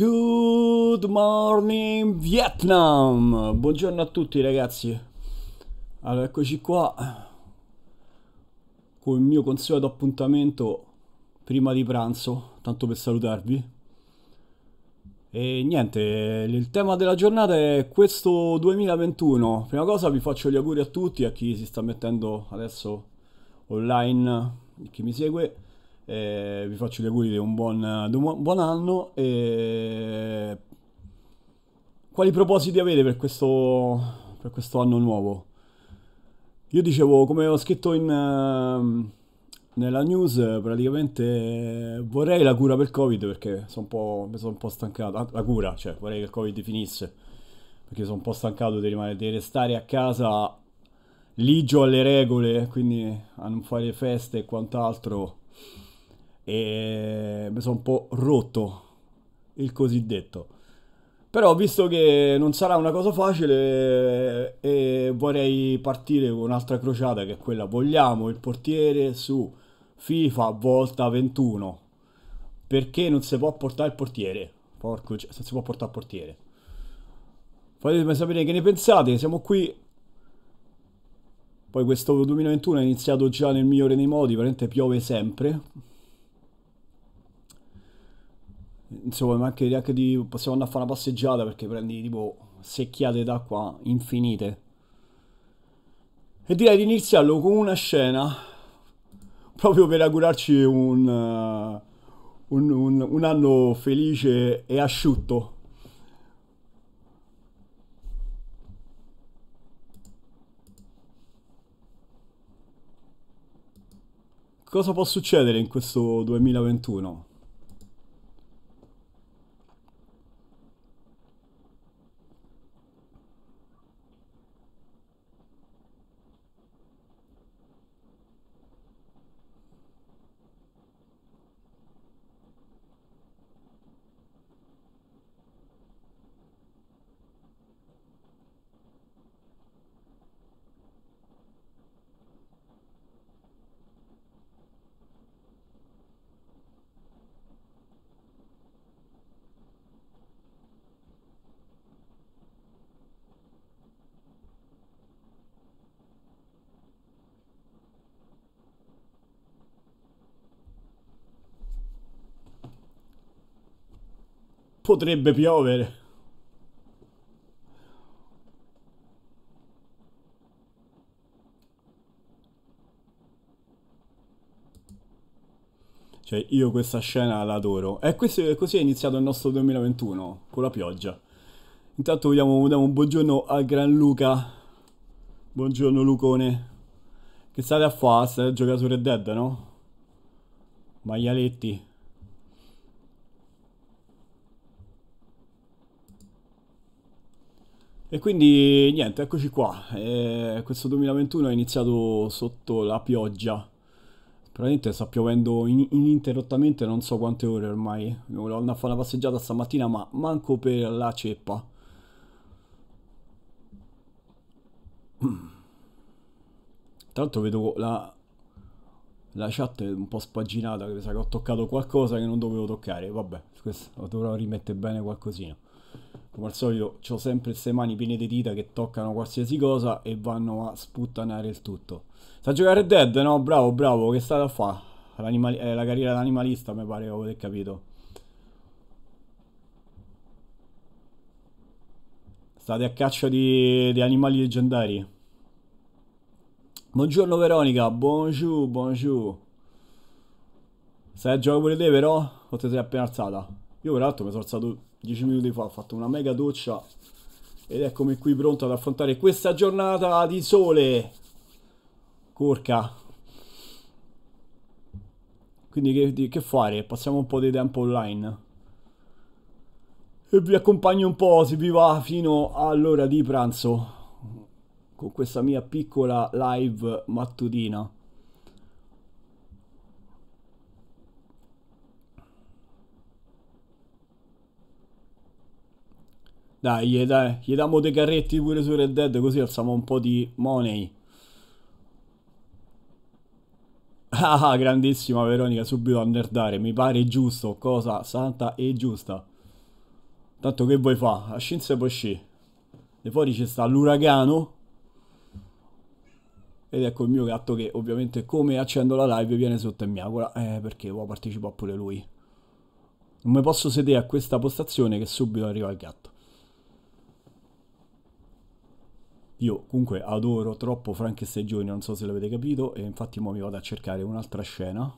Good morning Vietnam! Buongiorno a tutti ragazzi. Allora, eccoci qua con il mio consueto appuntamento prima di pranzo, tanto per salutarvi. E niente, il tema della giornata è questo 2021. Prima cosa vi faccio gli auguri a tutti, a chi si sta mettendo adesso online, chi mi segue eh, vi faccio gli auguri di un buon, un buon anno e quali propositi avete per questo, per questo anno nuovo? Io dicevo, come ho scritto in, ehm, nella news, praticamente vorrei la cura per Covid perché sono mi sono un po' stancato. Ah, la cura, cioè vorrei che il Covid finisse perché sono un po' stancato di, rimanere, di restare a casa ligio alle regole, quindi a non fare feste e quant'altro e mi sono un po' rotto il cosiddetto. Però visto che non sarà una cosa facile eh, e vorrei partire con un'altra crociata che è quella vogliamo il portiere su FIFA volta 21 perché non si può portare il portiere. Porco, se non si può portare il portiere. Fatemi sapere che ne pensate, siamo qui. Poi questo 2021 è iniziato già nel migliore dei modi, veramente piove sempre insomma anche neanche di possiamo andare a fare una passeggiata perché prendi tipo secchiate d'acqua infinite e direi di iniziarlo con una scena proprio per augurarci un, uh, un, un, un anno felice e asciutto Cosa può succedere in questo 2021? potrebbe piovere. Cioè, io questa scena l'adoro. adoro. E questo, così è iniziato il nostro 2021, con la pioggia. Intanto vogliamo dare un buongiorno al Gran Luca. Buongiorno Lucone. Che state a fare? State a giocare su Red Dead, no? Maialetti. E quindi niente, eccoci qua. Eh, questo 2021 è iniziato sotto la pioggia. Praticamente sta piovendo in ininterrottamente non so quante ore ormai. Volevo andare a fare una passeggiata stamattina, ma manco per la ceppa. Tra l'altro vedo la, la chat un po' spaginata, che sa che ho toccato qualcosa che non dovevo toccare. Vabbè, questo, dovrò rimettere bene qualcosina come al solito ho sempre queste mani piene di dita che toccano qualsiasi cosa e vanno a sputtanare il tutto. Sta a giocare Dead? No, bravo, bravo, che state a fare? Eh, la carriera d'animalista mi pare che avete capito. State a caccia di, di animali leggendari. Buongiorno Veronica, buongiorno, buongiorno. Stai a giocare pure te però? O ti sei appena alzata? Io peraltro mi sono alzato 10 minuti fa ho fatto una mega doccia ed eccomi qui pronto ad affrontare questa giornata di sole. Corca. Quindi che, che fare? Passiamo un po' di tempo online. E vi accompagno un po', se vi va, fino all'ora di pranzo. Con questa mia piccola live mattutina. Dai, gli, dai, gli diamo dei carretti pure su Red Dead così alziamo un po' di money. Ah, grandissima Veronica, subito a nerdare, mi pare giusto, cosa santa e giusta. Tanto che vuoi fa? A scienza poi sci. E fuori ci sta l'uragano. Ed ecco il mio gatto che ovviamente come accendo la live viene sotto e mi augura, eh, perché può partecipare pure lui. Non mi posso sedere a questa postazione che subito arriva il gatto. Io comunque adoro troppo Frankenstein Stagioni, non so se l'avete capito, e infatti mo mi vado a cercare un'altra scena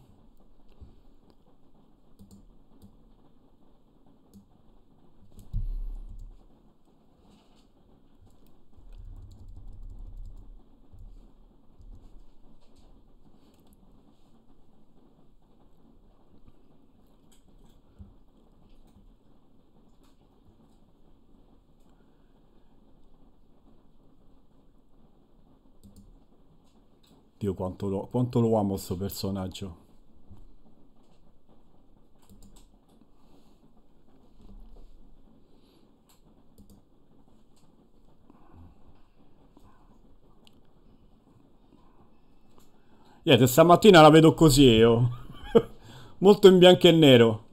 Dio quanto lo, quanto lo amo sto personaggio. Niente, stamattina la vedo così io. Molto in bianco e nero.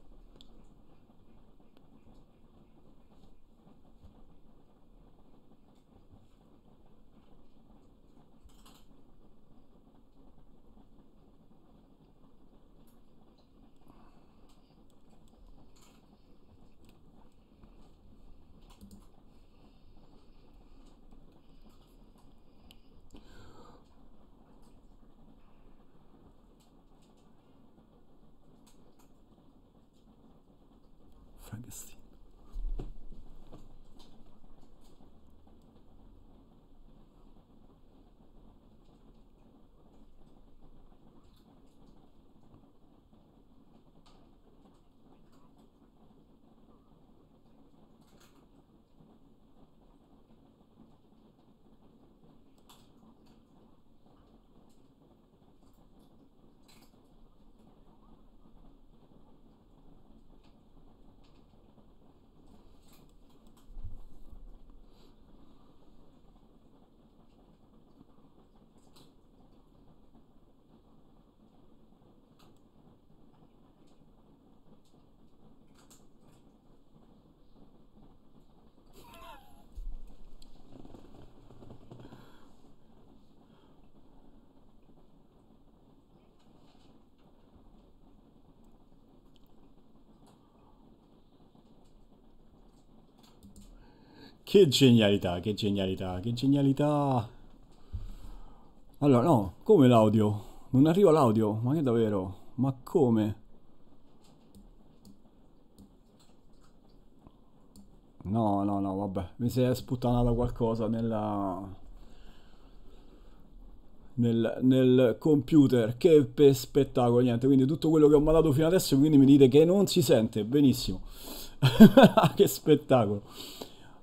Che genialità, che genialità, che genialità. Allora, no, come l'audio? Non arriva l'audio, ma che davvero? Ma come? No, no, no, vabbè, mi si è sputtanato qualcosa nella... Nel, nel computer che spettacolo niente quindi tutto quello che ho mandato fino adesso quindi mi dite che non si sente benissimo che spettacolo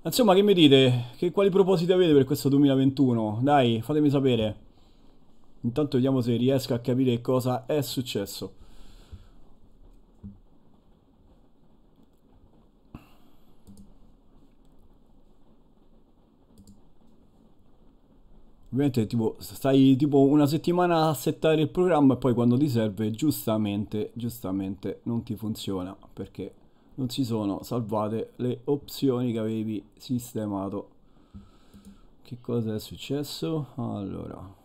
Insomma, che mi dite? Che, quali propositi avete per questo 2021? Dai, fatemi sapere. Intanto vediamo se riesco a capire cosa è successo. Ovviamente tipo, stai tipo una settimana a settare il programma e poi quando ti serve giustamente, giustamente non ti funziona perché non si sono salvate le opzioni che avevi sistemato che cosa è successo allora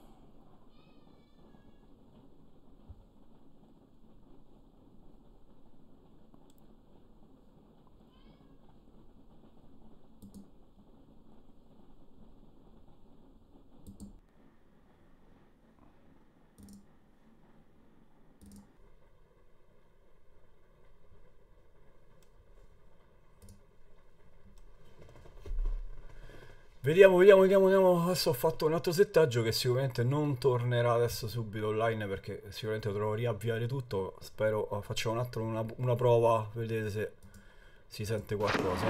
Vediamo, vediamo, vediamo, vediamo. Adesso ho fatto un altro settaggio che sicuramente non tornerà adesso subito online perché sicuramente dovrò riavviare tutto. Spero oh, eh, facciamo un altro, una, una, prova, vedete se si sente qualcosa.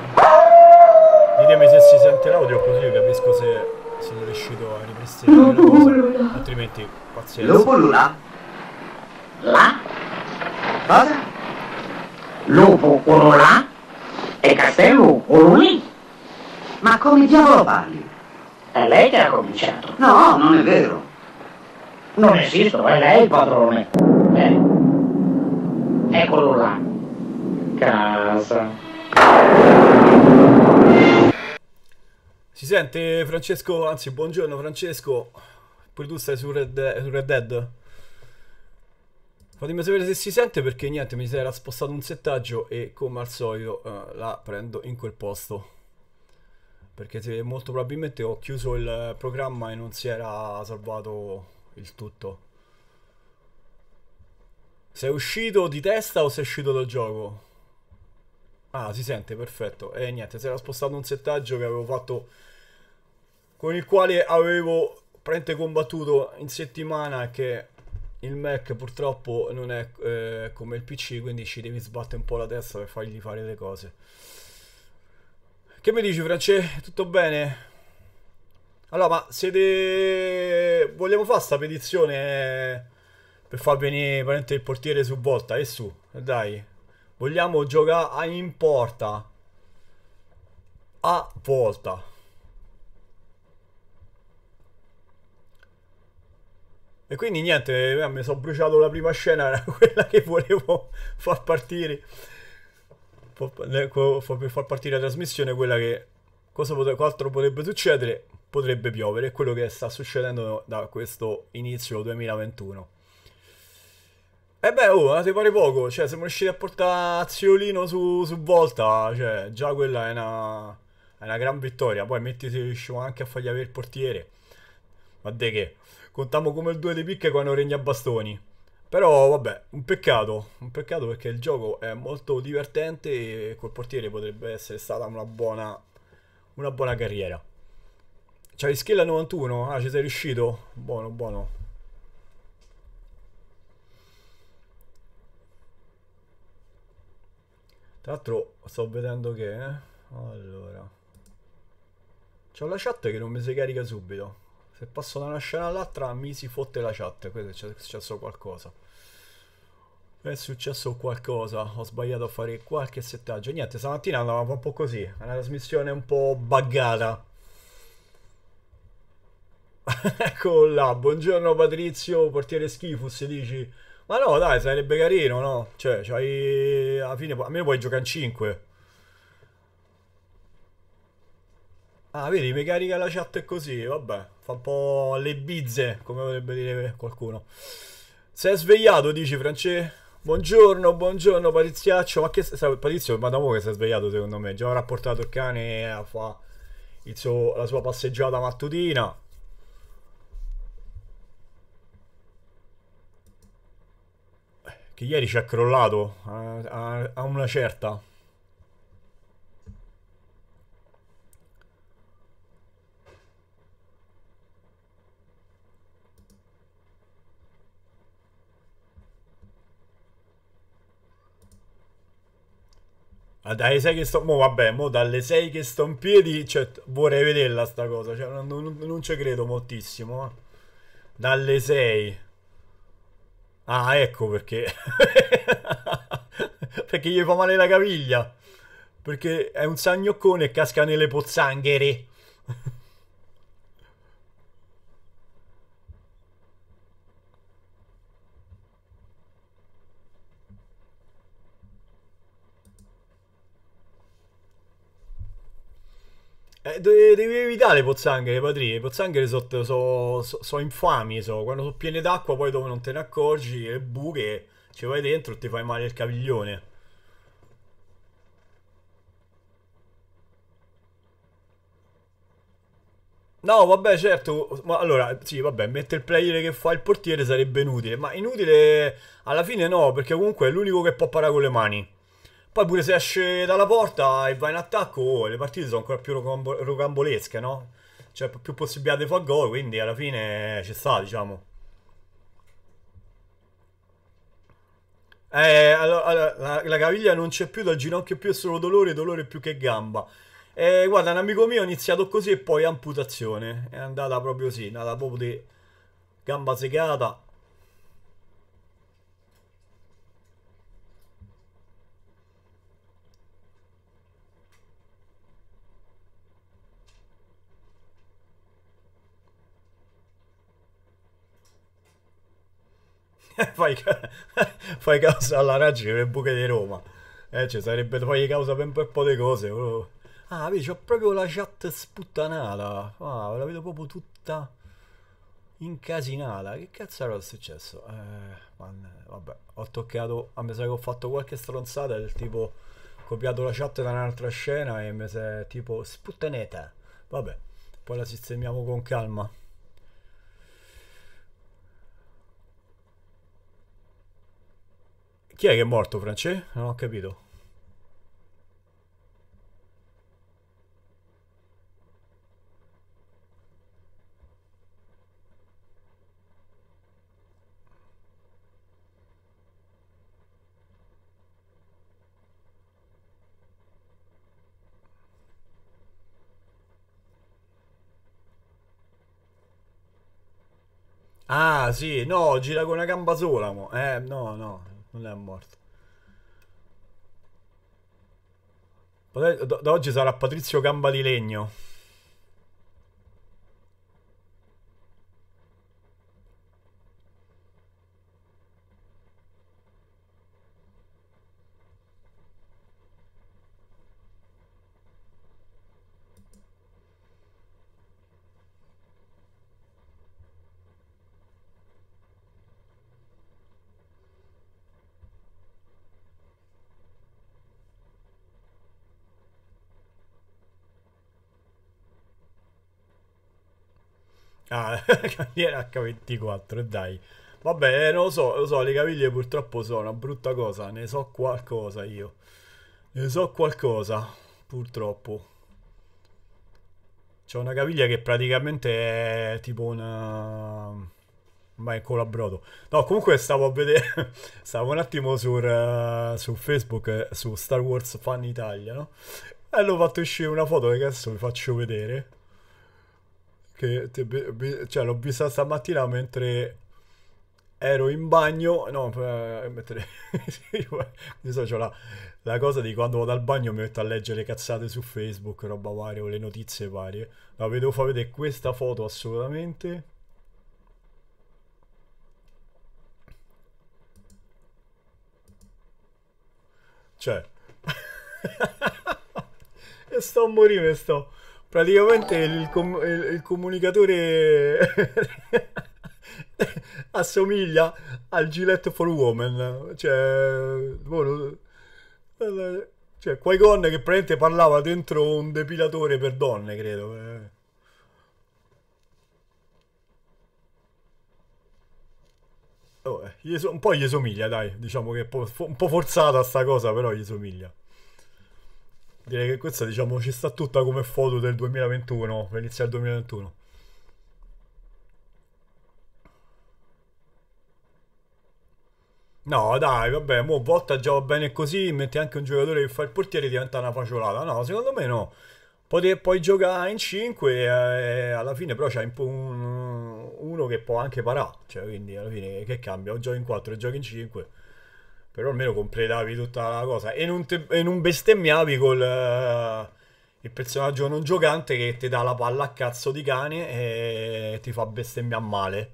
Ditemi se si sente l'audio così io capisco se sono riuscito a ripristinare la cosa. Altrimenti pazienza. Lupo Luna. La? Cosa? Lupo Urula? E Castello Uruli? come diavolo parli? È lei che ha cominciato. No, non è vero. Non esisto, è lei il padrone. Eh. Eccolo là. Casa. Si sente Francesco, anzi buongiorno Francesco. poi tu stai su Red, su Red Dead? Fatemi sapere se si sente perché niente, mi si era spostato un settaggio e come al solito eh, la prendo in quel posto perché molto probabilmente ho chiuso il programma e non si era salvato il tutto. Sei uscito di testa o sei uscito dal gioco? Ah, si sente, perfetto. E eh, niente, si era spostato un settaggio che avevo fatto con il quale avevo praticamente combattuto in settimana che il Mac purtroppo non è eh, come il PC, quindi ci devi sbattere un po' la testa per fargli fare le cose. Che mi dici, France? Tutto bene? Allora, ma siete... Vogliamo fare sta petizione eh, per far venire il portiere su volta e su, eh, dai. Vogliamo giocare in porta. A volta. E quindi niente, eh, mi sono bruciato la prima scena, era quella che volevo far partire per far partire la trasmissione quella che cosa potre, altro potrebbe succedere? Potrebbe piovere, quello che sta succedendo da questo inizio 2021. E beh, oh, andate eh, pare poco, cioè siamo riusciti a portare Ziolino su, su volta, cioè già quella è una, è una gran vittoria, poi metti se riusciamo anche a fargli avere il portiere. Ma de che? Contiamo come il 2 di picche quando regna bastoni. Però vabbè, un peccato, un peccato perché il gioco è molto divertente e col portiere potrebbe essere stata una buona, una buona carriera. C'hai skill a 91? Ah, ci sei riuscito? Buono, buono. Tra l'altro sto vedendo che... Eh? Allora... C'ho la chat che non mi si carica subito. Se passo da una scena all'altra mi si fotte la chat, questo è successo qualcosa. È successo qualcosa, ho sbagliato a fare qualche settaggio. Niente, stamattina andava un po' così, è una trasmissione un po' buggata. Eccola, buongiorno Patrizio, portiere schifo, se dici... Ma no, dai, sarebbe carino, no? Cioè, cioè alla fine almeno puoi giocare in 5. Ah, vedi, mi carica la chat e così, vabbè, fa un po' le bizze, come vorrebbe dire qualcuno. Sei svegliato, dici France? Buongiorno, buongiorno Pariziaccio, ma che sta, Patrizio, ma da mo' che si è svegliato secondo me, già avrà portato il cane a fare la sua passeggiata mattutina. Che ieri ci ha crollato a, eh, a, a una certa. Ah, dai 6 che sto... Mo vabbè, mo dalle 6 che sto in piedi, cioè, vorrei vederla sta cosa, cioè, non, non, non ci credo moltissimo. Eh. Dalle 6. Ah, ecco perché. perché gli fa male la caviglia. Perché è un sagnoccone e casca nelle pozzanghere. Eh, eh, devi evitare le pozzanghere, Patri. Le pozzanghere sono so, so, infami. So. Quando sono piene d'acqua, poi dopo non te ne accorgi. E buche, ci vai dentro e ti fai male il caviglione. No, vabbè, certo. Ma allora, sì, vabbè, mettere il player che fa il portiere sarebbe inutile. Ma inutile alla fine no, perché comunque è l'unico che può parare con le mani. Poi pure se esce dalla porta e va in attacco, oh, le partite sono ancora più rocambolesche, no? C'è cioè, più possibilità di far gol, quindi alla fine ci sta, diciamo. Eh, allora, allora, la, la, caviglia non c'è più, dal ginocchio più è solo dolore, dolore più che gamba. Eh, guarda, un amico mio ha iniziato così e poi amputazione. È andata proprio così, è andata proprio di gamba segata. fai, fai, causa alla Raggi per le buche di Roma. Eh, ci sarebbe da causa per un po' di cose. Oh. Ah, vedi, ho proprio la chat sputtanata. Ah, la vedo proprio tutta incasinata. Che cazzo era successo? Eh, man, vabbè, ho toccato. A me sa che ho fatto qualche stronzata del tipo. Copiato la chat da un'altra scena e mi sa tipo sputtaneta. Vabbè, poi la sistemiamo con calma. Chi è che è morto, Francesco? Non ho capito. Ah, sì, no, gira con una gamba sola, mo. Eh, no, no non è morto. Da, da oggi sarà Patrizio Gamba di Legno. Ah, carriera H24, eh, dai. Vabbè, eh, non lo so, lo so, le caviglie purtroppo sono una brutta cosa, ne so qualcosa io. Ne so qualcosa, purtroppo. C'è una caviglia che praticamente è tipo una... Ma è colabrodo. No, comunque stavo a vedere. Stavo un attimo sur, uh, eh, su Facebook, su Star Wars Fan Italia, no? E l'ho fatto uscire una foto che adesso vi faccio vedere che cioè, l'ho vista stamattina mentre ero in bagno, no, per eh, mettere, so, cioè, la, la, cosa di quando vado al bagno mi metto a leggere cazzate su Facebook, roba varia o le notizie varie. La no, devo far vedere questa foto assolutamente. Cioè, e sto a morire, sto praticamente il, com il, il comunicatore assomiglia al Gillette for Women. Cioè, bueno, boh, cioè quei Gon che praticamente parlava dentro un depilatore per donne, credo. Eh. Oh, eh, un po' gli somiglia, dai, diciamo che è un po' forzata sta cosa, però gli somiglia. Direi che questa diciamo ci sta tutta come foto del 2021, per iniziare 2021. No, dai, vabbè, mo volta già va bene così, metti anche un giocatore che fa il portiere e diventa una faciolata. No, secondo me no. Poi, poi gioca in 5 e eh, alla fine però c'è un, uno che può anche parare, cioè quindi alla fine che cambia, o giochi in 4 o giochi in 5. Però almeno completavi tutta la cosa e non, te, e non bestemmiavi col uh, il personaggio non giocante che ti dà la palla a cazzo di cane e ti fa bestemmiare male.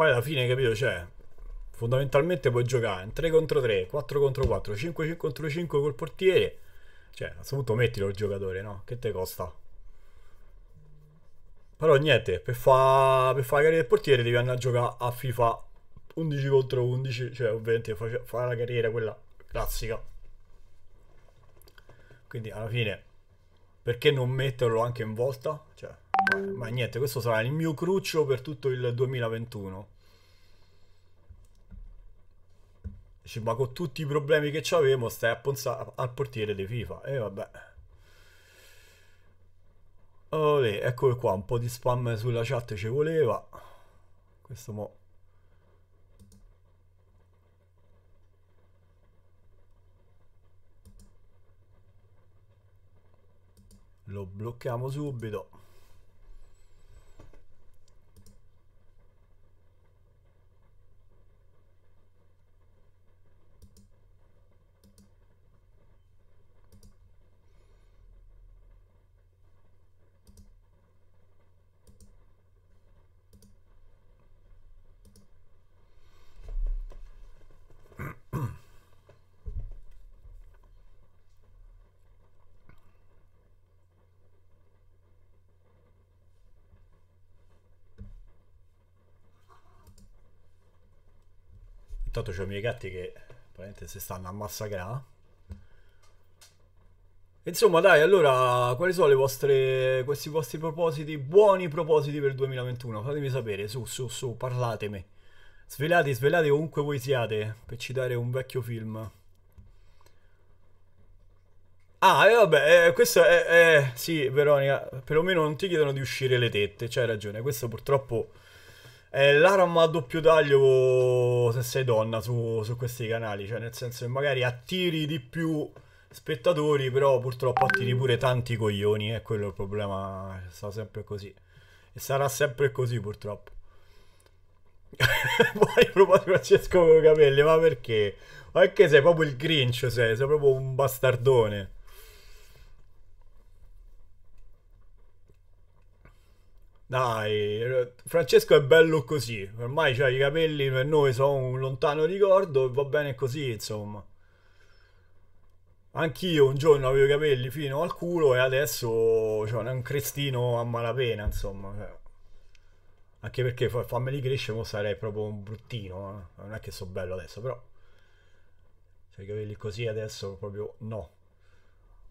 Poi alla fine, capito, cioè, fondamentalmente puoi giocare in 3 contro 3, 4 contro 4, 5, 5 contro 5 col portiere. Cioè, a questo punto mettilo il giocatore, no? Che te costa? Però niente, per fare per fa la carriera del portiere devi andare a giocare a FIFA 11 contro 11, cioè ovviamente fare fa la carriera quella classica. Quindi alla fine, perché non metterlo anche in volta? Cioè, ma niente, questo sarà il mio cruccio per tutto il 2021. Dice, ma con tutti i problemi che avevo stai a pensare al portiere di FIFA. E eh, vabbè. Olè, eccolo qua, un po' di spam sulla chat ci voleva. Questo mo'. Lo blocchiamo subito. Intanto ho i miei gatti che probabilmente si stanno a massacrare. Insomma dai, allora, quali sono le vostre, questi vostri propositi, buoni propositi per il 2021? Fatemi sapere, su, su, su, parlatemi. Svelate, svelate ovunque voi siate, per citare un vecchio film. Ah, e eh, vabbè, eh, questo è, eh, Sì, Veronica, perlomeno non ti chiedono di uscire le tette, c'hai ragione. Questo purtroppo eh, l'aram a doppio taglio se sei donna su, su, questi canali, cioè nel senso che magari attiri di più spettatori, però purtroppo attiri pure tanti coglioni, eh, è quello il problema, sta sempre così. E sarà sempre così purtroppo. Poi a Francesco con capelli, ma perché? Ma perché sei proprio il Grinch, sei, sei proprio un bastardone. Dai, Francesco è bello così, ormai cioè, i capelli per noi sono un lontano ricordo e va bene così, insomma. Anch'io un giorno avevo i capelli fino al culo e adesso ho cioè, un crestino a malapena, insomma. Cioè. Anche perché fa, fammeli crescere, mo sarei proprio un bruttino, eh. non è che so bello adesso, però... Cioè, i capelli così adesso proprio no.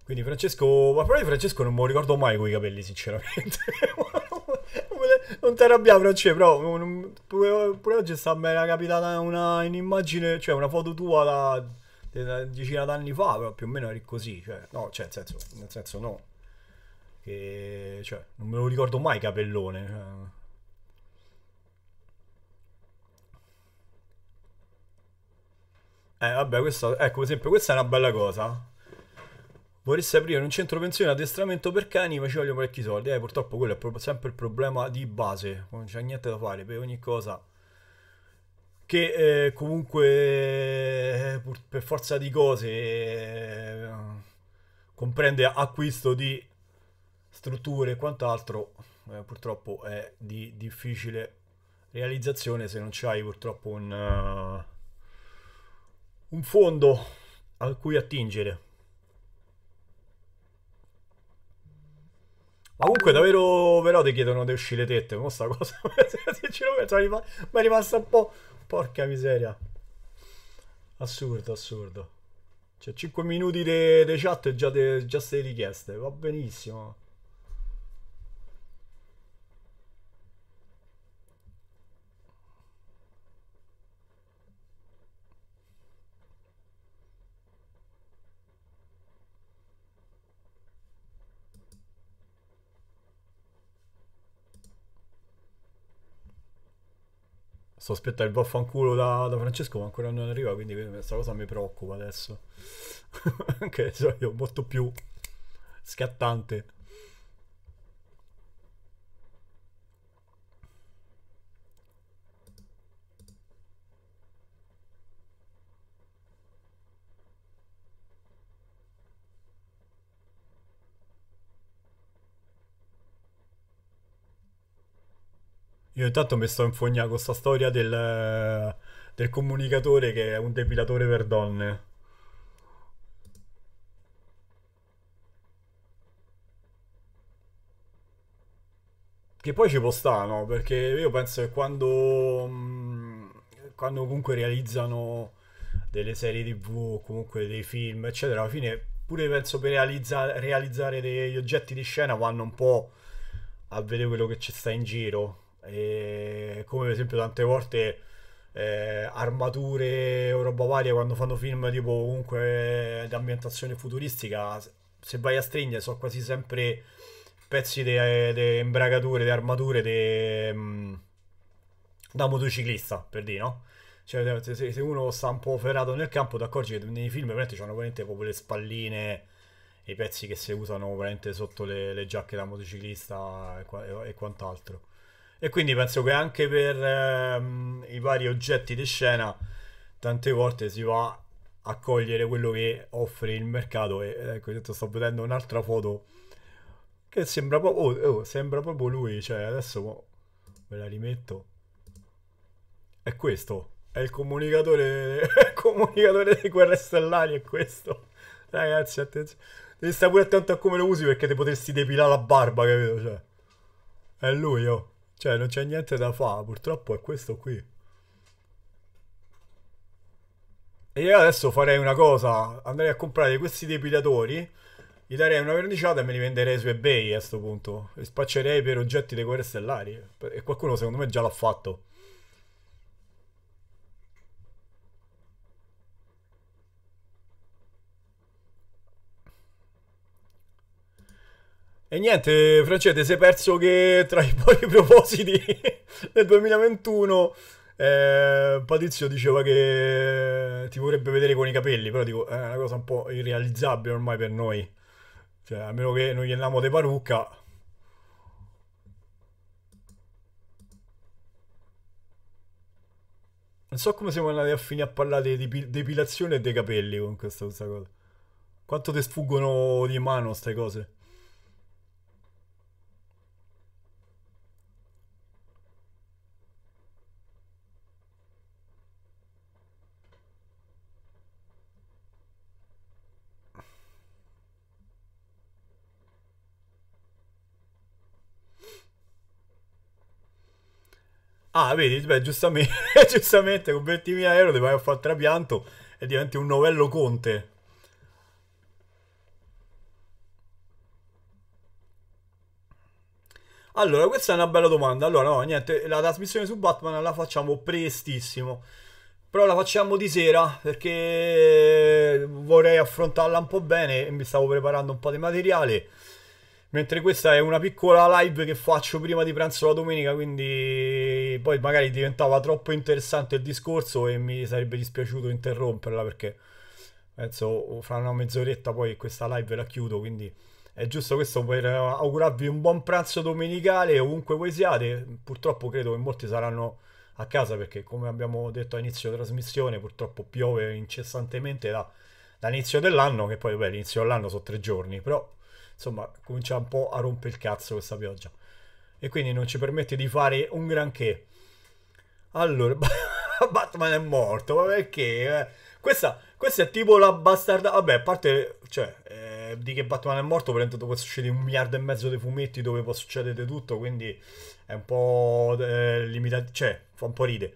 Quindi Francesco... Ma però di Francesco non me lo ricordo mai con i capelli, sinceramente. non ti arrabbiare, Francesco, però non, pure, pure, oggi sta mi era capitata una, un'immagine, cioè una foto tua da, da, da decina d'anni fa, però più o meno eri così, cioè, no, cioè, nel senso, nel senso no. Che, cioè, non me lo ricordo mai capellone, cioè. Eh, vabbè, questo, ecco, per esempio, questa è una bella cosa vorresti aprire un centro pensione addestramento per cani, ma ci voglio parecchi soldi. Eh, purtroppo quello è sempre il problema di base, non c'è niente da fare per ogni cosa. Che eh, comunque eh, per forza di cose eh, comprende acquisto di strutture e quant'altro, eh, purtroppo è di difficile realizzazione se non c'hai purtroppo un, uh, un fondo a cui attingere. Ma comunque davvero però ti chiedono di uscire tette, ma sta cosa. mi è rimasta un po'. Porca miseria. Assurdo, assurdo. Cioè 5 minuti di chat e già, de, già ste richieste. Va benissimo. sto aspettando il vaffanculo da, da Francesco ma ancora non arriva quindi questa cosa mi preoccupa adesso anche se io molto più scattante Io intanto mi sto infognando con questa storia del, del comunicatore che è un depilatore per donne. Che poi ci può stare, no? Perché io penso che quando, mm, quando comunque realizzano delle serie tv, o comunque dei film, eccetera, alla fine pure penso per realizza- realizzare degli oggetti di scena vanno un po' a vedere quello che ci sta in giro come per esempio tante volte eh, armature o roba varia quando fanno film tipo comunque di ambientazione futuristica, se vai a stringere sono quasi sempre pezzi di imbragature, di armature de, mh, mm, da motociclista, per dire, no? Cioè, se, uno sta un po' ferrato nel campo, ti accorgi che nei film veramente c'hanno veramente proprio le spalline, i pezzi che si usano veramente sotto le, le giacche da motociclista e, e quant'altro. E quindi penso che anche per ehm, i vari oggetti di scena tante volte si va a cogliere quello che offre il mercato. E eh, ecco, sto vedendo un'altra foto che sembra proprio, oh, oh, sembra proprio lui, cioè adesso me la rimetto. È questo, è il comunicatore, è il comunicatore di guerre stellari, è questo. Ragazzi, attenzione. Devi stare pure attento a come lo usi perché ti potresti depilare la barba, capito? Cioè, è lui, oh. Cioè, non c'è niente da fare, purtroppo è questo qui. E io adesso farei una cosa, andrei a comprare questi depilatori, gli darei una verniciata e me li venderei su eBay a questo punto. E spaccerei per oggetti dei guerre stellari. E qualcuno secondo me già l'ha fatto. E niente, Francesco, si è perso che tra i buoni propositi del 2021 eh, Patrizio diceva che ti vorrebbe vedere con i capelli, però dico, è una cosa un po' irrealizzabile ormai per noi. Cioè, a meno che non gli andiamo di parrucca, Non so come siamo andati a finire a parlare di depilazione e dei capelli con questa, questa cosa. Quanto ti sfuggono di mano queste cose? Ah, vedi, beh, giustamente, giustamente con 20.000 euro ti vai a fare trapianto e diventi un novello conte. Allora, questa è una bella domanda. Allora, no, niente, la trasmissione su Batman la facciamo prestissimo. Però la facciamo di sera perché vorrei affrontarla un po' bene e mi stavo preparando un po' di materiale. Mentre questa è una piccola live che faccio prima di pranzo la domenica, quindi poi magari diventava troppo interessante il discorso e mi sarebbe dispiaciuto interromperla perché penso fra una mezz'oretta poi questa live la chiudo, quindi è giusto questo per augurarvi un buon pranzo domenicale ovunque voi siate, purtroppo credo che molti saranno a casa perché come abbiamo detto all'inizio della trasmissione purtroppo piove incessantemente da, dall'inizio dell'anno che poi beh, l'inizio dell'anno sono tre giorni però insomma comincia un po' a rompere il cazzo questa pioggia e quindi non ci permette di fare un granché allora, Batman è morto, ma perché? Eh, questa, questa, è tipo la bastarda... Vabbè, a parte, cioè, eh, di che Batman è morto, per esempio, può succedere un miliardo e mezzo di fumetti dove può succedere tutto, quindi è un po' eh, limitato, cioè, fa un po' ride.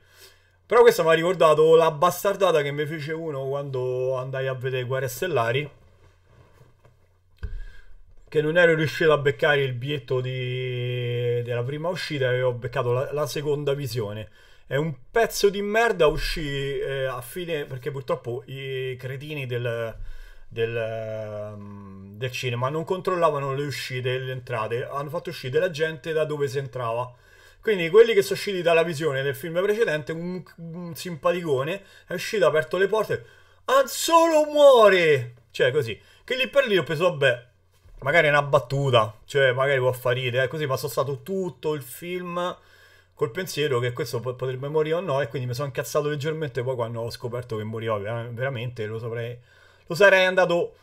Però questa mi ha ricordato la bastardata che mi fece uno quando andai a vedere Guerre Stellari. Che non ero riuscito a beccare il bietto di... della prima uscita e ho beccato la, la seconda visione è un pezzo di merda uscì eh, a fine... perché purtroppo i cretini del, del, um, del, cinema non controllavano le uscite e le entrate. Hanno fatto uscire la gente da dove si entrava. Quindi quelli che sono usciti dalla visione del film precedente, un, un simpaticone, è uscito, ha aperto le porte. Solo muore! Cioè così. Che lì per lì ho pensato, beh, magari è una battuta, cioè magari può far ridere, eh, così, ma sono stato tutto il film col pensiero che questo potrebbe morire o no e quindi mi sono incazzato leggermente poi quando ho scoperto che moriva veramente lo saprei lo sarei andato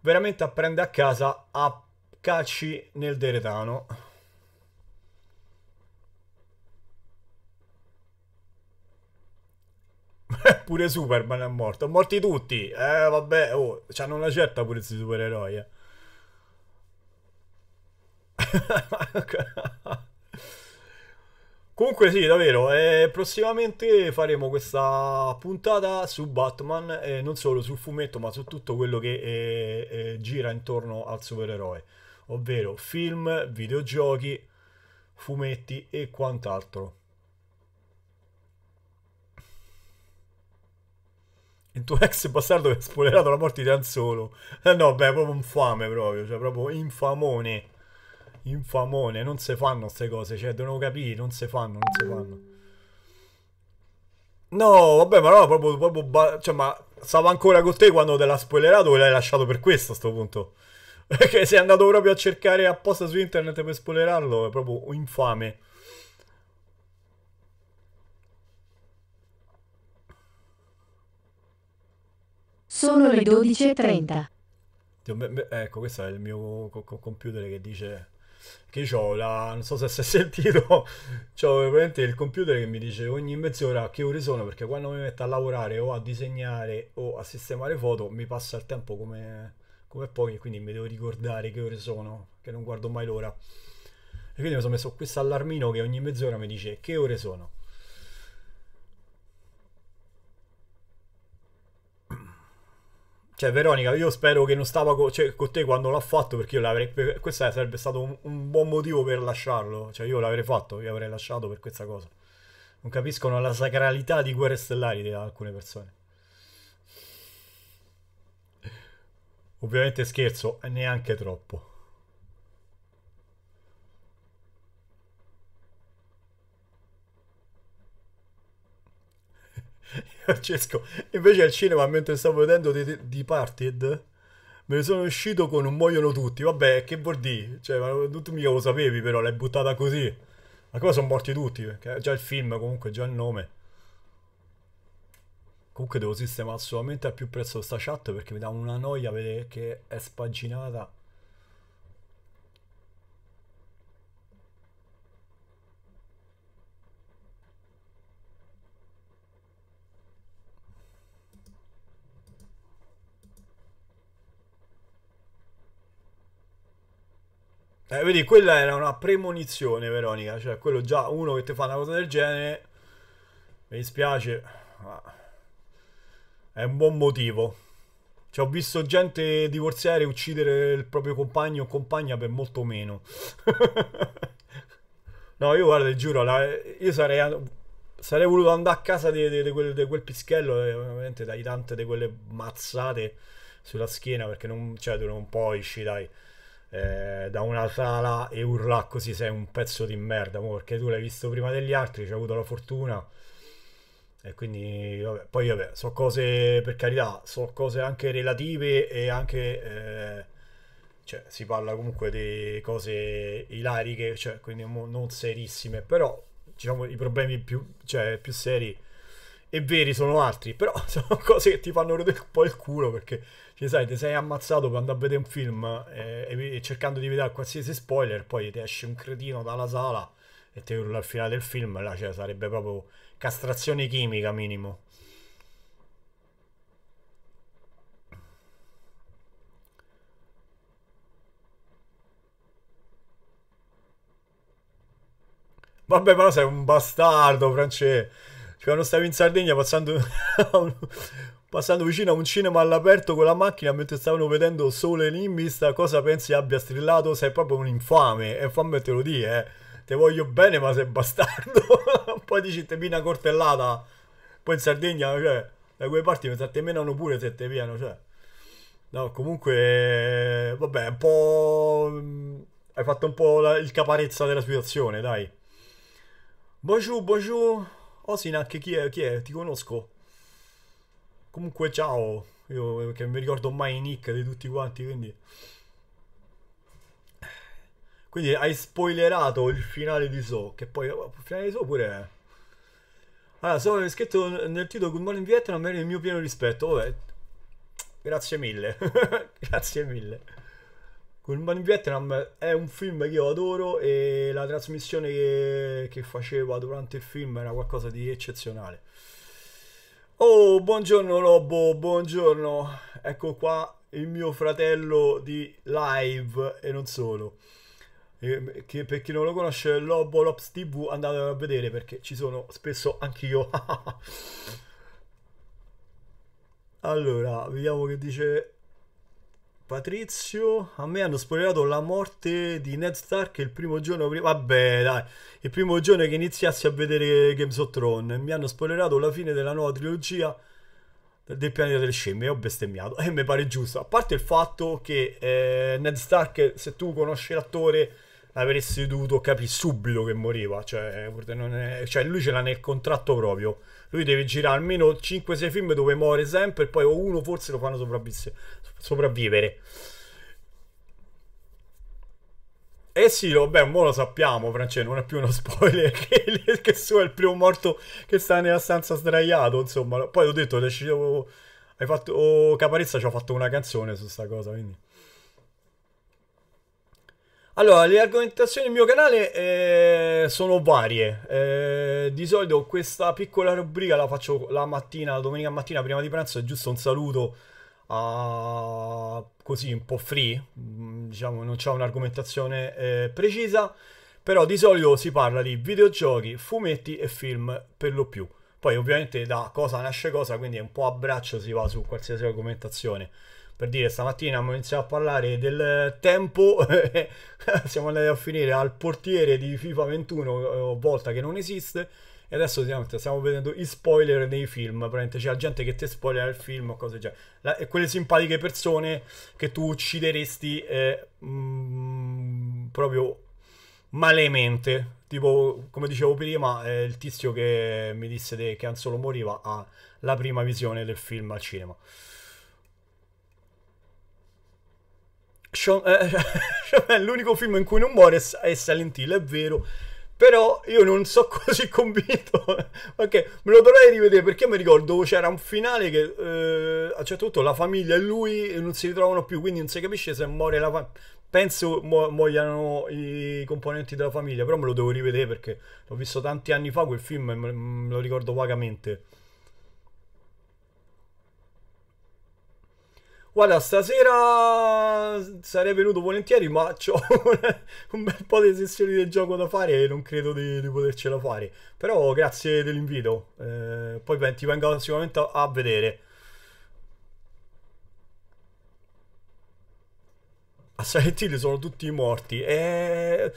veramente a prendere a casa a calci nel deretano pure Superman è morto sono morti tutti eh vabbè oh, c'hanno una certa pure questi supereroi eh. Comunque sì, davvero, eh, prossimamente faremo questa puntata su Batman, eh, non solo sul fumetto, ma su tutto quello che eh, eh, gira intorno al supereroe, ovvero film, videogiochi, fumetti e quant'altro. Il tuo ex bastardo che ha spoilerato la morte di Han Solo. Eh no, beh, proprio infame proprio, cioè proprio infamone infamone, non si fanno queste cose, cioè devono capire, non si fanno, non si fanno. No, vabbè, ma no, proprio, proprio cioè, ma stavo ancora con te quando te l'ha spoilerato e l'hai lasciato per questo a sto punto. Perché sei andato proprio a cercare apposta su internet per spoilerarlo, è proprio infame. Sono le 12.30. Ecco, questo è il mio computer che dice che ho la, non so se si è sentito, ho veramente il computer che mi dice ogni mezz'ora che ore sono perché quando mi metto a lavorare o a disegnare o a sistemare foto mi passa il tempo come, come poi e quindi mi devo ricordare che ore sono, che non guardo mai l'ora. E quindi mi sono messo questo allarmino che ogni mezz'ora mi dice che ore sono. Cioè, Veronica, io spero che non stava co- cioè, con te quando l'ha fatto perché io l'avrei. Questo sarebbe stato un, un, buon motivo per lasciarlo. Cioè, io l'avrei fatto, io avrei lasciato per questa cosa. Non capiscono la sacralità di guerre stellari da alcune persone. Ovviamente scherzo, neanche troppo. Francesco, invece al cinema, mentre stavo vedendo The Departed, me ne sono uscito con Un muoiono tutti. Vabbè, che vuol dire? Cioè, ma tu mica lo sapevi, però l'hai buttata così. Ma qua sono morti tutti, perché già il film, comunque, già il nome. Comunque devo sistemare assolutamente al più presto sta chat perché mi dà una noia vedere che è spaginata. Eh, vedi, quella era una premonizione, Veronica. Cioè, quello già uno che ti fa una cosa del genere. Mi dispiace, ma è un buon motivo. Cioè, ho visto gente divorziare e uccidere il proprio compagno o compagna per molto meno. no, io guarda, giuro, la... io sarei, sarei voluto andare a casa di, di, di, quel, di quel, pischello e eh, ovviamente dai tante di quelle mazzate sulla schiena perché non, cioè, tu non puoi, dai. Eh, da una sala e urla così sei un pezzo di merda, mo, perché tu l'hai visto prima degli altri, ci hai avuto la fortuna. E quindi, vabbè, poi vabbè, so cose, per carità, so cose anche relative e anche... Eh, cioè, si parla comunque di cose ilariche, cioè, quindi non serissime, però diciamo i problemi più, cioè, più seri e veri sono altri, però sono cose che ti fanno rodere un po' il culo perché cioè sai, ti sei ammazzato quando andare a vedere un film e, eh, e, e cercando di evitare qualsiasi spoiler, poi ti esce un cretino dalla sala e ti urla al finale del film, là cioè, sarebbe proprio castrazione chimica minimo. Vabbè, ma sei un bastardo, Francesco. Cioè, quando stavi in Sardegna passando Passando vicino a un cinema all'aperto con la macchina mentre stavano vedendo Sole Nimbista, cosa pensi abbia strillato? Sei proprio un infame, e infame te lo di, eh. Te voglio bene ma sei bastardo. Poi dici te pina cortellata. Poi in Sardegna, cioè, da quelle parti mi sa te menano pure se te piano, cioè. No, comunque, vabbè, un po'... Mm, hai fatto un po' la, il caparezza della situazione, dai. Bonjour, bonjour. Osinac, chi è? Chi è? Ti conosco. Comunque ciao, io eh, che non mi ricordo mai i nick di tutti quanti, quindi... Quindi hai spoilerato il finale di So, che poi oh, il finale di So pure è... Allora, so che scritto nel titolo Good Morning Vietnam merita il mio pieno rispetto, vabbè. Grazie mille, grazie mille. Good Morning Vietnam è un film che io adoro e la trasmissione che, che faceva durante il film era qualcosa di eccezionale. Oh, buongiorno Lobo, buongiorno. Ecco qua il mio fratello di live e non solo. E, che per chi non lo conosce, Lobo Lops TV, andate a vedere perché ci sono spesso anch'io. allora, vediamo che dice Patrizio, a me hanno spoilerato la morte di Ned Stark il primo giorno Vabbè, dai, il primo giorno che iniziassi a vedere Games of Thrones. Mi hanno spoilerato la fine della nuova trilogia del pianeta delle scimmie. Ho bestemmiato e mi pare giusto. A parte il fatto che eh, Ned Stark, se tu conosci l'attore, avresti dovuto capire subito che moriva. Cioè, è, cioè lui ce l'ha nel contratto proprio lui deve girare almeno 5-6 film dove muore sempre e poi uno forse lo fanno sopravvivere. Eh sì, vabbè, mo lo sappiamo, Francesco, non è più uno spoiler che, che suo è il primo morto che sta nella stanza sdraiato, insomma. Poi ho detto, hai fatto, oh, Caparezza ci ha fatto una canzone su sta cosa, quindi... Allora, le argomentazioni del mio canale eh, sono varie. Eh, di solito questa piccola rubrica la faccio la mattina, la domenica mattina prima di pranzo, è giusto un saluto a... così un po' free, mm, diciamo non c'è un'argomentazione eh, precisa, però di solito si parla di videogiochi, fumetti e film per lo più. Poi ovviamente da cosa nasce cosa, quindi è un po' a braccio si va su qualsiasi argomentazione per dire stamattina abbiamo iniziato a parlare del tempo siamo andati a finire al portiere di FIFA 21 eh, volta che non esiste e adesso stiamo vedendo i spoiler dei film praticamente c'è la gente che ti spoiler il film o cose già e quelle simpatiche persone che tu uccideresti eh, mh, mm, proprio malemente tipo come dicevo prima eh, il tizio che mi disse che Anzolo Solo moriva alla prima visione del film al cinema Sean, eh, Sean l'unico film in cui non muore è Silent Hill, è vero. Però io non so così convinto. ok, me lo dovrei rivedere perché mi ricordo c'era un finale che eh, a un certo punto la famiglia e lui non si ritrovano più, quindi non si capisce se muore la famiglia. Penso mu- muoiano i componenti della famiglia, però me lo devo rivedere perché l'ho visto tanti anni fa quel film e me, me lo ricordo vagamente. Guarda, stasera sarei venuto volentieri, ma ho un bel po' di sessioni del gioco da fare e non credo di, di potercela fare. Però grazie dell'invito, eh, poi beh, ti vengo sicuramente a, vedere. A Silent sono tutti morti. E...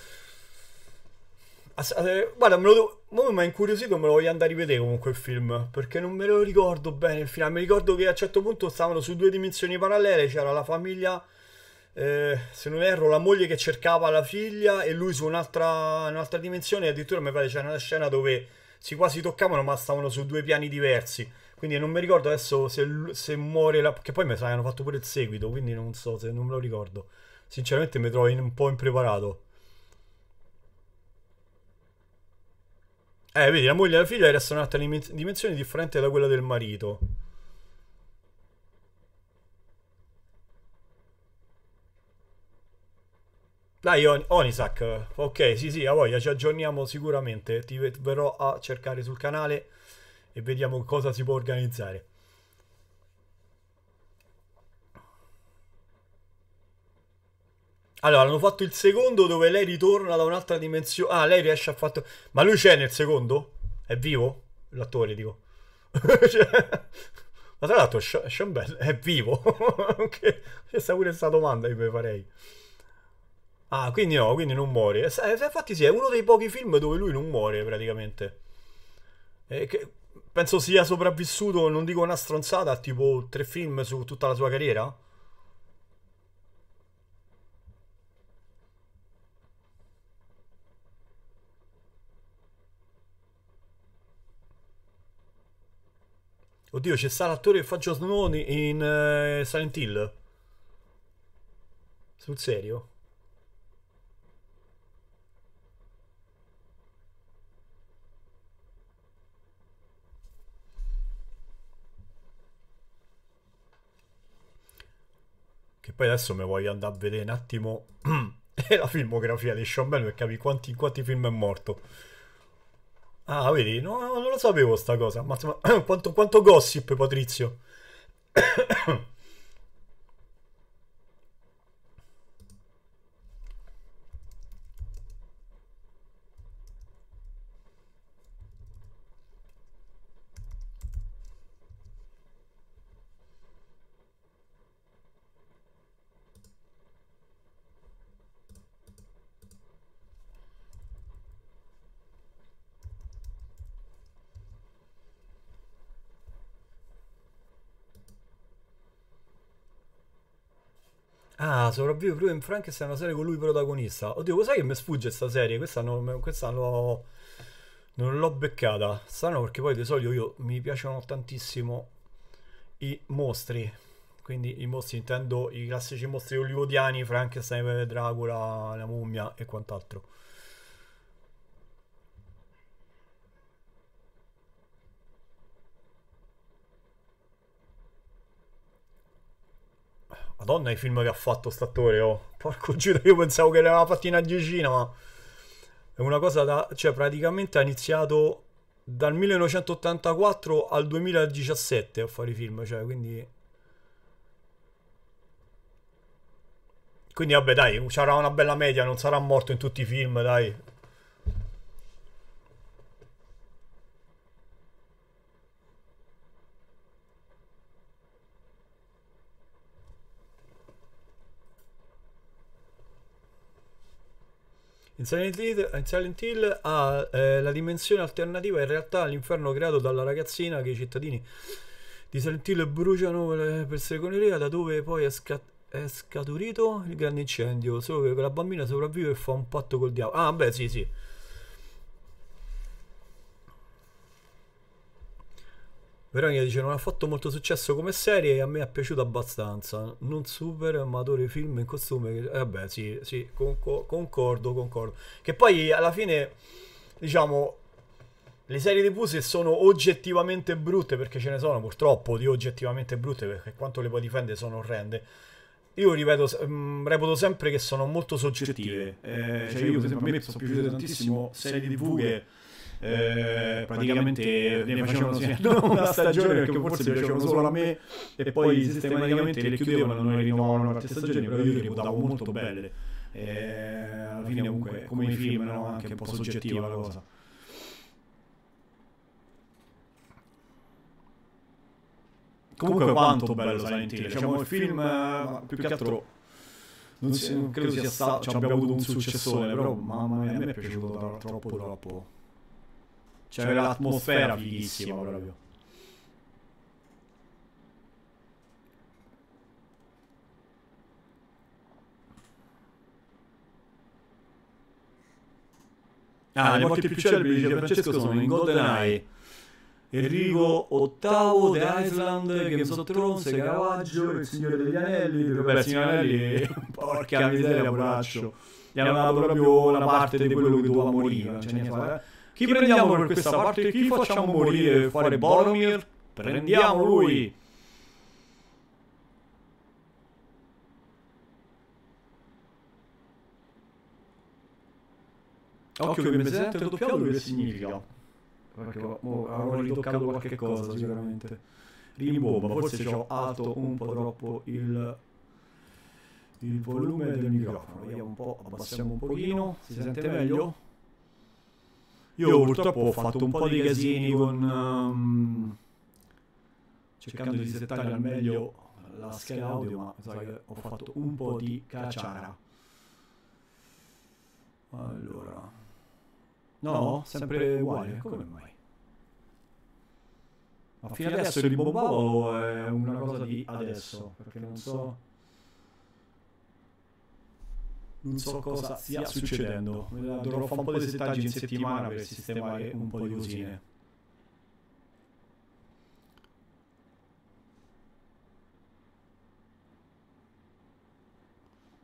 Eh, eh, guarda, me lo devo ma mi ha incuriosito, me lo voglio andare a rivedere comunque il film, perché non me lo ricordo bene il finale. Mi ricordo che a un certo punto stavano su due dimensioni parallele, c'era la famiglia, eh, se non erro, la moglie che cercava la figlia e lui su un'altra, un'altra dimensione, addirittura mi pare c'era una scena dove si quasi toccavano ma stavano su due piani diversi. Quindi non mi ricordo adesso se, se muore la... che poi mi sa che hanno fatto pure il seguito, quindi non so se non me lo ricordo. Sinceramente mi trovo in, un po' impreparato. Eh, vedi, la moglie e la figlia restano in altre dim- dimensioni differenti da quella del marito. Dai, On- Onisak. Ok, sì, sì, a voglia, ci aggiorniamo sicuramente. Ti verrò a cercare sul canale e vediamo cosa si può organizzare. Allora, hanno fatto il secondo dove lei ritorna da un'altra dimensione. Ah, lei riesce a fatto. Ma lui c'è nel secondo? È vivo? L'attore, dico. cioè... Ma tra l'altro, Sean Bell è vivo. okay. C'è pure questa domanda che mi farei. Ah, quindi no, quindi non muore. Eh, infatti, sì, è uno dei pochi film dove lui non muore praticamente. Che... penso sia sopravvissuto, non dico una stronzata, a tipo tre film su tutta la sua carriera. Oddio, c'è stato l'attore che fa Joss Snow in uh, Silent Hill. Sul serio? Che poi adesso mi voglio andare a vedere un attimo la filmografia di Sean Bell per capire quanti, quanti film è morto. Ah, vedi, no, non lo sapevo sta cosa. Ma quanto, quanto gossip, Patrizio. Ah, sopravvive Prue in Frankenstein una serie con lui protagonista. Oddio, lo sai che mi sfugge questa serie? Questa, non, questa l'ho, non l'ho beccata. Strano perché poi di solito io mi piacciono tantissimo i mostri. Quindi i mostri intendo i classici mostri hollywoodiani, Frankenstein, Dracula, la mummia e quant'altro. Madonna i film che ha fatto statore, oh. Porco Giuda, io pensavo che l'aveva aveva fatti in una diecina, ma... È una cosa da... Cioè, praticamente ha iniziato dal 1984 al 2017 a fare i film, cioè, quindi... Quindi vabbè, dai, sarà una bella media, non sarà morto in tutti i film, dai. In Silent Hill, in Silent Hill ha eh, la dimensione alternativa in realtà all'inferno creato dalla ragazzina che i cittadini di Silent Hill bruciano eh, per stregoneria da dove poi è, scat è, scaturito il grande incendio, solo che la bambina sopravvive e fa un patto col diavolo. Ah beh sì sì. Veronica dice non ha fatto molto successo come serie e a me è piaciuto abbastanza, non super amatore film in costume, eh, vabbè sì, sì concordo, concordo, che poi alla fine diciamo le serie tv se sono oggettivamente brutte, perché ce ne sono purtroppo di oggettivamente brutte, perché quanto le puoi difendere sono orrende, io ripeto, mh, mm, reputo sempre che sono molto soggettive, eh, eh, cioè, cioè io per esempio a me sono piaciute tantissimo serie di tv che eh, praticamente ne facevano una stagione perché forse piacevano solo a me e poi sistematicamente le chiudevano e non le rinnovavano un'altra stagione però io le reputavo molto belle. E eh, eh, alla fine comunque come i film, no? anche un po' soggettiva la cosa. comunque quanto bello Silent Hill diciamo il film più che altro non, si, non credo sia stato cioè, abbia avuto un successore però mamma mia a me è piaciuto troppo troppo c'è cioè l'atmosfera fighissima proprio. Ah, ah le morti più celebri di Francesco sono in GoldenEye, Enrico VIII The Island, Games of Thrones, Caravaggio, Il Signore degli Anelli, Vabbè, Signore Anelli, porca miseria, braccio. Gli hanno dato proprio la parte di quello che doveva morire, cioè, eh. Chi prendiamo per questa parte? Chi facciamo morire? Fare Boromir? Prendiamo lui! Occhio che mi sento doppiato che significa? Perché avrò ritoccato qualche cosa sicuramente. Rimbomba, forse ho alto un po' troppo il, il volume del microfono. Vediamo un po', abbassiamo un pochino, si sente meglio? Io purtroppo ho fatto un po' di casini con... Um, cercando di settare al meglio la scheda audio, ma che ho fatto un po' di cacciara. Allora... No, sempre uguale, come mai? Ma fino adesso il bombavo è una cosa di adesso, perché non so non so cosa stia succedendo. Dovrò fare un po' di settaggi in settimana per sistemare un po' di cosine.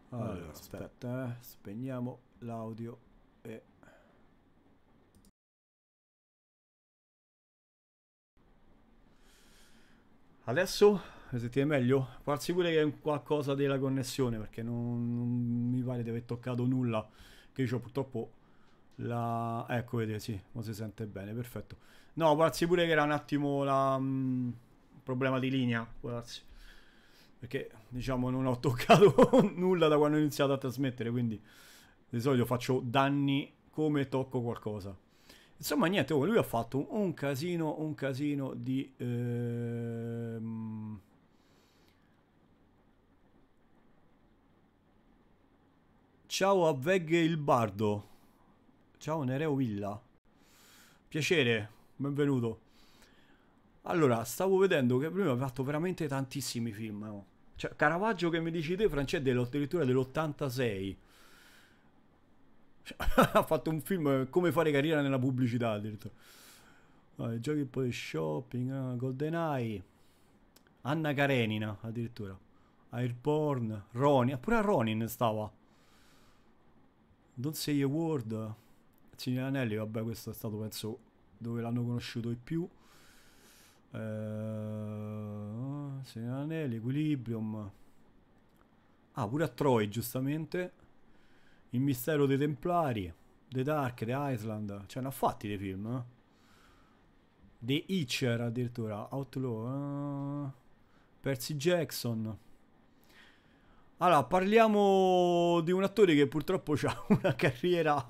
Allora, aspetta, eh. spegniamo l'audio e... Adesso cioè, se meglio. Farsi pure che è qualcosa della connessione, perché non, non mi pare di aver toccato nulla. Che io purtroppo la... Ecco, vedete, sì, non si sente bene, perfetto. No, farsi pure che era un attimo la... Mh, mm, problema di linea, guardarsi. Perché, diciamo, non ho toccato nulla da quando ho iniziato a trasmettere, quindi... Di solito faccio danni come tocco qualcosa. Insomma, niente, oh, lui ha fatto un, un casino, un casino di... Ehm Ciao a Veg il Bardo. Ciao Nereo Villa. Piacere, benvenuto. Allora, stavo vedendo che prima ha fatto veramente tantissimi film. No? Cioè, Caravaggio che mi dici te, Francesco, è addirittura dell'86. Cioè, ha fatto un film eh, come fare carriera nella pubblicità, addirittura. Allora, ah, giochi poi shopping, uh, ah, Eye. Anna Karenina, addirittura. Airborne, Ronin, pure a Ronin stava. Don't Say a Word Signor Anelli vabbè questo è stato penso dove l'hanno conosciuto di più eh, Signor Anelli Equilibrium ah pure a Troy giustamente Il mistero dei Templari The Dark, The Island cioè ne ha fatti dei film eh? The Itcher addirittura Outlaw eh? Percy Jackson allora, parliamo di un attore che purtroppo ha una carriera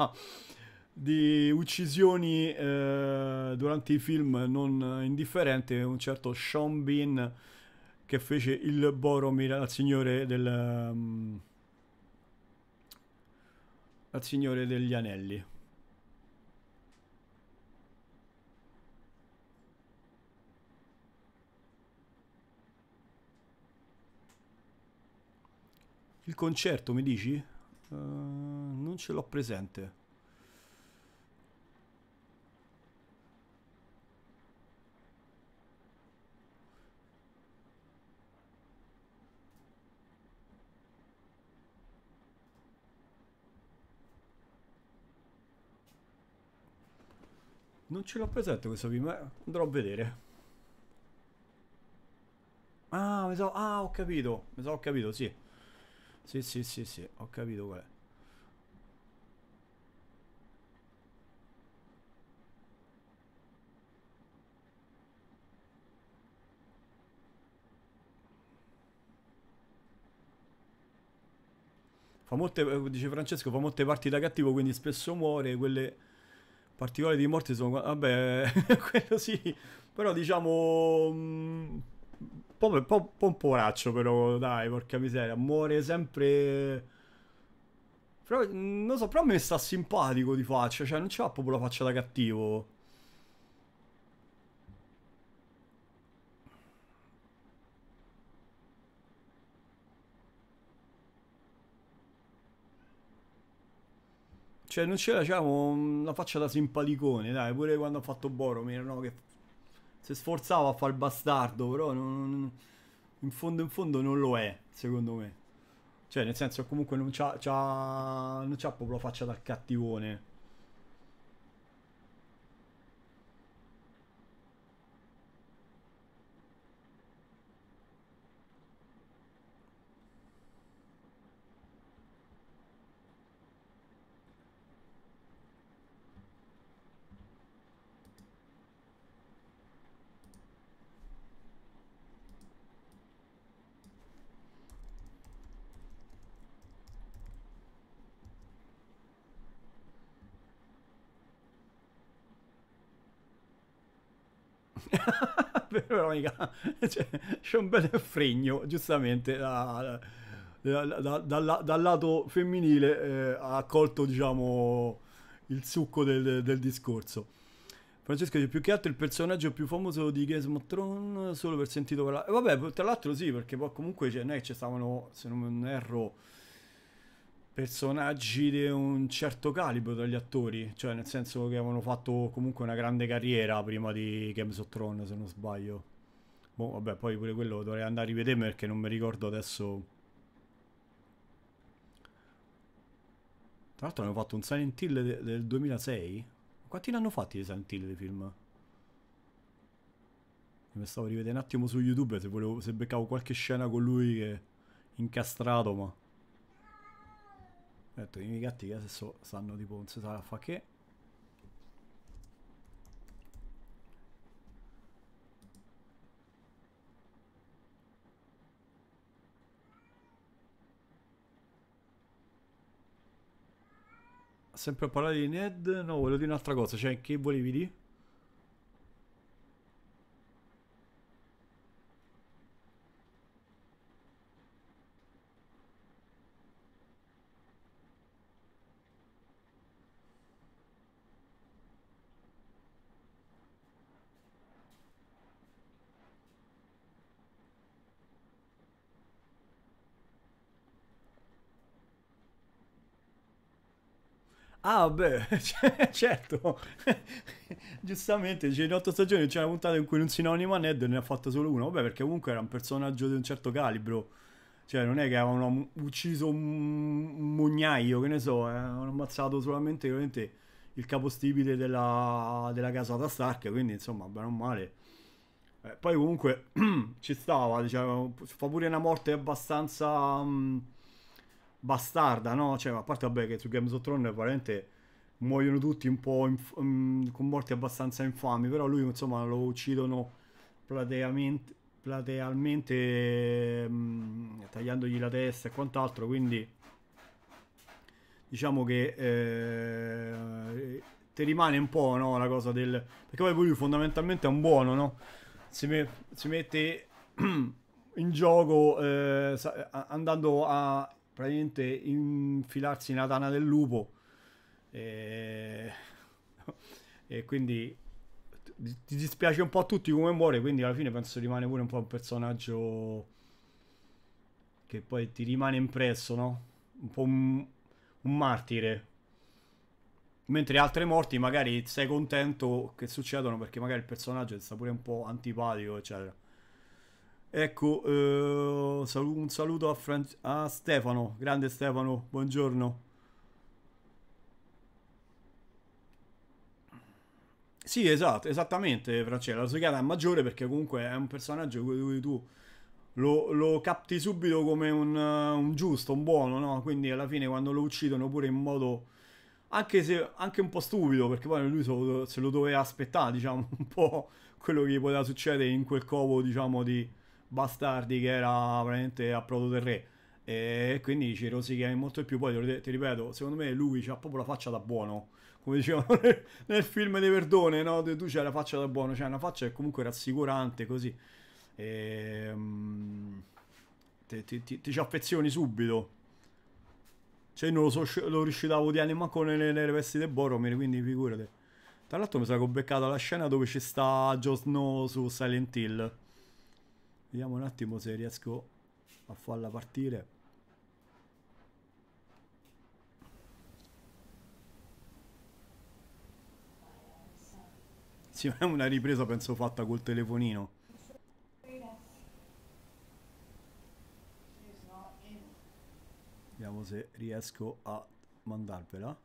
di uccisioni eh, durante i film non indifferente, un certo Sean Bean che fece il Boromir al Signore del... Um, al Signore degli Anelli. Il concerto mi dici? Uh, non ce l'ho presente. Non ce l'ho presente questo film, eh? andrò a vedere. Ah, so, ah, ho capito, mi so, ho capito, sì. Sì, sì, sì, sì, ho capito qual è. Fa molte, eh, dice Francesco, fa molte parti da cattivo, quindi spesso muore, quelle particolari di morte sono... Vabbè, quello sì, però diciamo... Mh mm, po', po', po un poraccio però, dai, porca miseria, muore sempre... Però, non so, però mi sta simpatico di faccia, cioè non c'ha proprio la faccia da cattivo. Cioè non c'era, diciamo, una faccia da simpaticone, dai, pure quando ha fatto Boromir, no? Che si sforzava a far bastardo, però non, in, fondo, in fondo non lo è, secondo me. Cioè, nel senso, comunque non c'ha, c'ha, non c'ha proprio la faccia da cattivone. Veronica, cioè, c'è un bel fregno, giustamente, da, da, da, dal lato femminile eh, ha accolto, diciamo, il succo del, del discorso. Francesco dice più che altro il personaggio più famoso di Games of Thrones solo per sentito parlare. vabbè, tra l'altro sì, perché poi comunque cioè, noi ci stavano, se non erro personaggi di un certo calibro tra gli attori, cioè nel senso che avevano fatto comunque una grande carriera prima di Games of Thrones, se non sbaglio. Boh, vabbè, poi pure quello dovrei andare a rivedermi perché non mi ricordo adesso. Tra l'altro hanno fatto un Silent Hill de del 2006. Quanti ne hanno fatti di Silent Hill di film? Mi stavo rivedendo un attimo su YouTube se, volevo, se beccavo qualche scena con lui che... incastrato, ma... Ho detto i miei gatti che adesso stanno tipo non si sa fa che. Sempre a parlare di Ned? No, volevo dire un'altra cosa, cioè che volevi dire? Ah, beh, cioè, certo. Giustamente, in otto stagioni c'è una puntata in cui un sinonimo a Ned ne ha fatto solo uno. Vabbè, perché comunque era un personaggio di un certo calibro. Cioè, non è che avevano ucciso un mugnaio, che ne so, eh? avevano ammazzato solamente veramente, il capostipite della, della da Stark. Quindi, insomma, bene o male. Eh, poi comunque ci stava, diciamo, fa pure una morte abbastanza... Mh, bastarda, no? Cioè, a parte vabbè che su Games of Thrones veramente muoiono tutti un po' inf- mm, con morti abbastanza infami, però lui insomma lo uccidono plateamente, platealmente mh, mm, tagliandogli la testa e quant'altro, quindi diciamo che eh, ti rimane un po' no, la cosa del... perché poi lui fondamentalmente è un buono, no? Si, me- si mette... in gioco eh, andando a praticamente infilarsi nella tana del lupo e, e quindi ti dispiace un po' a tutti come muore quindi alla fine penso rimane pure un po' un personaggio che poi ti rimane impresso no? un po' un, un martire mentre altre morti magari sei contento che succedono perché magari il personaggio ti sta pure un po' antipatico eccetera Ecco, eh, un saluto a, Fran a Stefano, grande Stefano, buongiorno. Sì, esatto, esattamente, Francesca. La Sugata è maggiore perché comunque è un personaggio di cui tu lo, lo, capti subito come un, un, giusto, un buono, no? Quindi alla fine quando lo uccidono pure in modo anche, se, anche un po' stupido, perché poi lui so, se lo doveva aspettare, diciamo, un po' quello che gli poteva succedere in quel covo, diciamo, di Bastardi che era veramente a Proto del Re e quindi ci rosicavi molto di più. Poi ti ripeto, secondo me lui ha proprio la faccia da buono. Come dicevano nel, film di Verdone, no? tu c'hai la faccia da buono, cioè una faccia che comunque rassicurante così. E, um, ti, ti, ti, ti ci affezioni subito. Cioè, non lo, so, lo riuscito a odiare neanche nelle, nelle vesti di Boromir, quindi figurati Tra l'altro mi sa che ho beccato la scena dove ci sta Joe Snow su Silent Hill. Vediamo un attimo se riesco a farla partire. Sì, è una ripresa penso fatta col telefonino. Vediamo se riesco a mandarvela.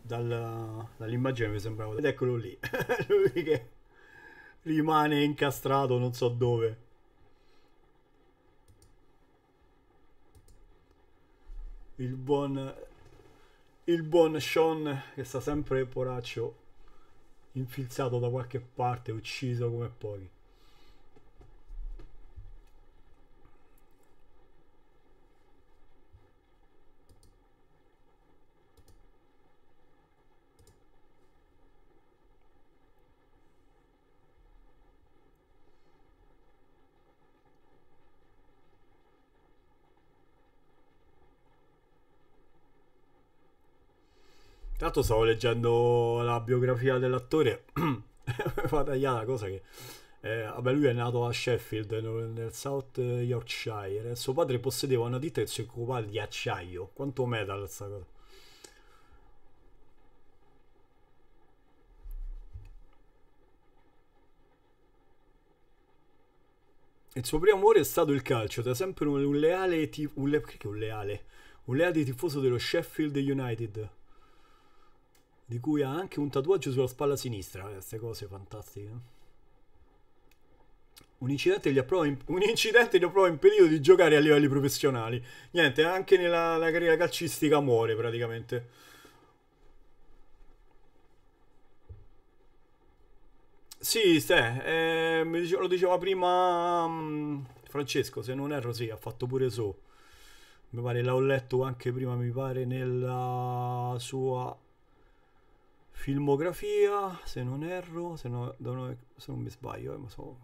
dalla, dall'immagine mi sembrava ed eccolo lì lui che rimane incastrato non so dove il buon il buon Sean che sta sempre poraccio infilzato da qualche parte ucciso come pochi l'altro stavo leggendo la biografia dell'attore e fa tagliare la cosa che... Eh, vabbè, lui è nato a Sheffield, nel South Yorkshire. Suo padre possedeva una ditta che si occupava di acciaio. Quanto metal sta cosa. Il suo primo amore è stato il calcio, da sempre un leale, un, le- un leale? Un leale tifoso dello Sheffield United di cui ha anche un tatuaggio sulla spalla sinistra, queste eh, cose fantastiche. Un incidente, gli approva in, un incidente gli approva impedito di giocare a livelli professionali. Niente, anche nella carriera calcistica muore praticamente. Sì, ste, eh, lo diceva prima mh, mm, Francesco, se non erro sì, ha fatto pure so. Mi pare, l'ho letto anche prima, mi pare, nella sua filmografia, se non erro, se, no, no, se non mi sbaglio, eh, ma so...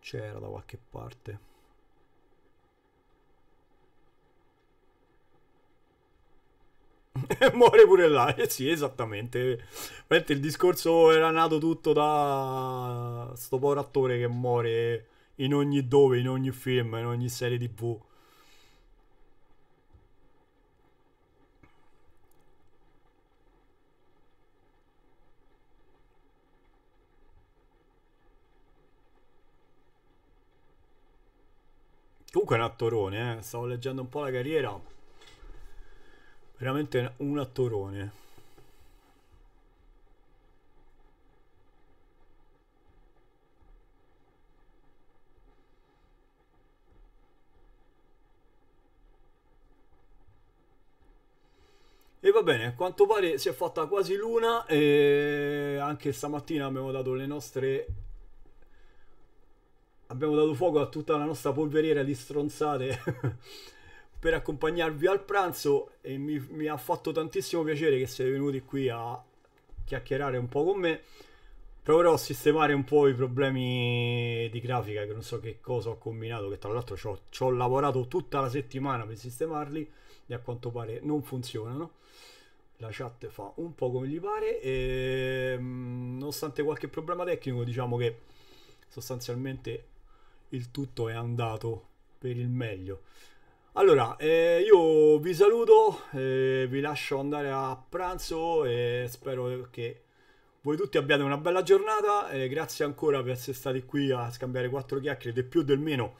C'era da qualche parte. muore pure là. Eh sì, esattamente. Veramente il discorso era nato tutto da sto povero attore che muore in ogni dove, in ogni film, in ogni serie tv. comunque un attorone, eh. stavo leggendo un po' la carriera, veramente un attorone. E va bene, a quanto pare si è fatta quasi l'una e anche stamattina abbiamo dato le nostre abbiamo dato fuoco a tutta la nostra polveriera di stronzate per accompagnarvi al pranzo e mi, mi, ha fatto tantissimo piacere che siete venuti qui a chiacchierare un po' con me. Proverò a sistemare un po' i problemi di grafica che non so che cosa ho combinato, che tra l'altro ci ho lavorato tutta la settimana per sistemarli e a quanto pare non funzionano la chat fa un po' come gli pare e mm, nonostante qualche problema tecnico diciamo che sostanzialmente il tutto è andato per il meglio. Allora, eh, io vi saluto, eh, vi lascio andare a pranzo e spero che voi tutti abbiate una bella giornata. Eh, grazie ancora per essere stati qui a scambiare quattro chiacchiere, del più del meno.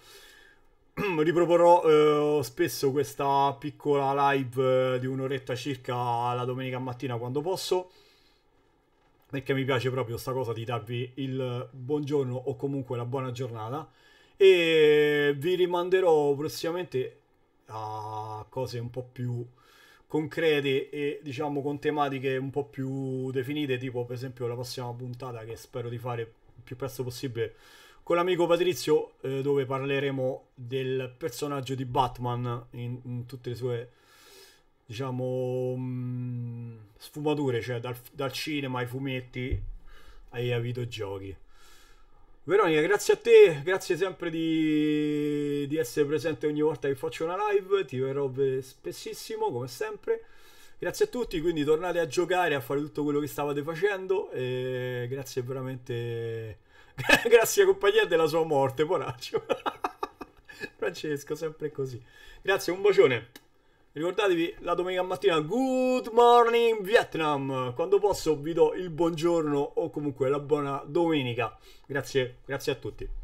Riproporrò eh, spesso questa piccola live eh, di un'oretta circa la domenica mattina quando posso perché mi piace proprio questa cosa di darvi il buongiorno o comunque la buona giornata e vi rimanderò prossimamente a cose un po' più concrete e diciamo con tematiche un po' più definite, tipo per esempio la prossima puntata che spero di fare il più presto possibile con l'amico Patrizio eh, dove parleremo del personaggio di Batman in, in tutte le sue diciamo mh, mm, sfumature, cioè dal, dal cinema ai fumetti ai videogiochi. Veronica, grazie a te, grazie sempre di, di, essere presente ogni volta che faccio una live, ti verrò spessissimo come sempre. Grazie a tutti, quindi tornate a giocare, a fare tutto quello che stavate facendo e grazie veramente, grazie compagnia della sua morte, poraccio. Francesco, sempre così. Grazie, un bacione. Ricordatevi la domenica mattina, good morning Vietnam, quando posso vi do il buongiorno o comunque la buona domenica. Grazie, grazie a tutti.